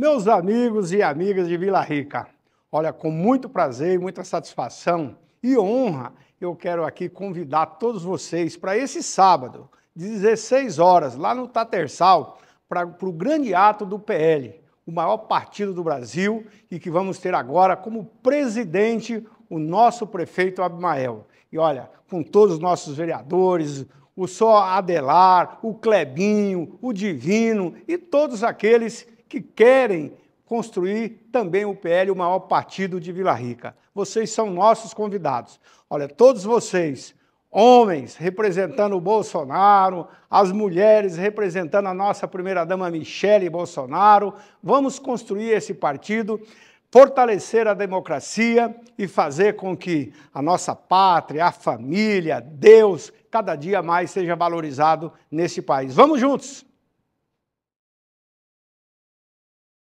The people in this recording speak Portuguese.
Meus amigos e amigas de Vila Rica, olha, com muito prazer e muita satisfação e honra, eu quero aqui convidar todos vocês para esse sábado, 16 horas, lá no Tatersal, para o grande ato do PL, o maior partido do Brasil e que vamos ter agora como presidente o nosso prefeito Abimael. E olha, com todos os nossos vereadores, o Só Adelar, o Clebinho, o Divino e todos aqueles que querem construir também o PL, o maior partido de Vila Rica. Vocês são nossos convidados. Olha, todos vocês, homens representando o Bolsonaro, as mulheres representando a nossa primeira-dama Michele Bolsonaro. Vamos construir esse partido, fortalecer a democracia e fazer com que a nossa pátria, a família, Deus, cada dia mais seja valorizado nesse país. Vamos juntos!